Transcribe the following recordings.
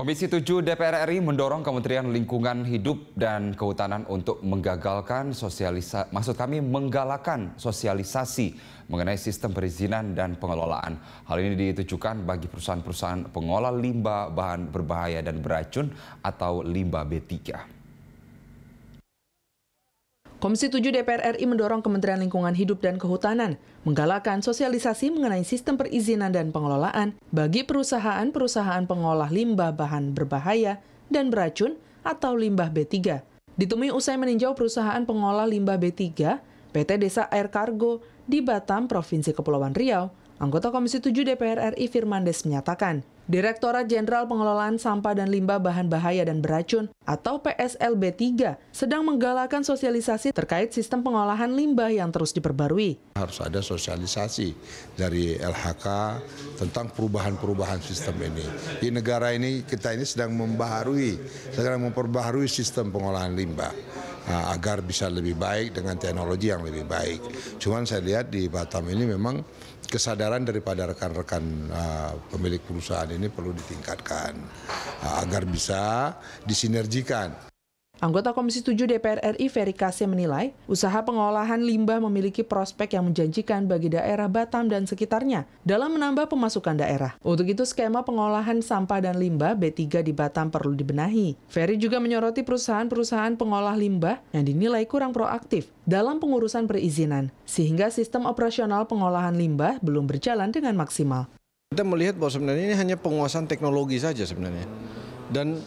Komisi 7 DPR RI mendorong Kementerian Lingkungan Hidup dan Kehutanan untuk menggagalkan sosialisasi, maksud kami menggalakkan sosialisasi mengenai sistem perizinan dan pengelolaan. Hal ini ditujukan bagi perusahaan-perusahaan pengolah limbah bahan berbahaya dan beracun atau limbah B3. Komisi 7 DPR RI mendorong Kementerian Lingkungan Hidup dan Kehutanan menggalakkan sosialisasi mengenai sistem perizinan dan pengelolaan bagi perusahaan-perusahaan pengolah limbah bahan berbahaya dan beracun atau limbah B3. Ditemui usai meninjau perusahaan pengolah limbah B3, PT Desa Air Kargo di Batam, Provinsi Kepulauan Riau, Anggota Komisi 7 DPR RI Firmandes menyatakan, Direktorat Jenderal Pengelolaan Sampah dan Limbah Bahan Bahaya dan Beracun atau PSLB 3 sedang menggalakkan sosialisasi terkait sistem pengolahan limbah yang terus diperbarui. Harus ada sosialisasi dari LHK tentang perubahan-perubahan sistem ini. Di negara ini kita ini sedang membaharui, sedang memperbaharui sistem pengolahan limbah nah, agar bisa lebih baik dengan teknologi yang lebih baik. Cuman saya lihat di Batam ini memang kesadaran daripada rekan-rekan uh, pemilik perusahaan ini perlu ditingkatkan uh, agar bisa disinergikan Anggota Komisi 7 DPR RI Ferry Kase menilai, usaha pengolahan limbah memiliki prospek yang menjanjikan bagi daerah Batam dan sekitarnya dalam menambah pemasukan daerah. Untuk itu, skema pengolahan sampah dan limbah B3 di Batam perlu dibenahi. Ferry juga menyoroti perusahaan-perusahaan pengolah limbah yang dinilai kurang proaktif dalam pengurusan perizinan, sehingga sistem operasional pengolahan limbah belum berjalan dengan maksimal. Kita melihat bahwa sebenarnya ini hanya penguasaan teknologi saja sebenarnya. Dan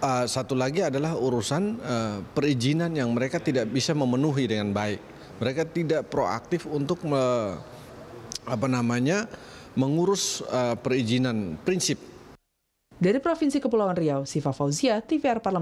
uh, satu lagi adalah urusan uh, perizinan yang mereka tidak bisa memenuhi dengan baik. Mereka tidak proaktif untuk me, apa namanya mengurus uh, perizinan prinsip. Dari Provinsi Kepulauan Riau, Siva Fauzia, TVR Parlemen.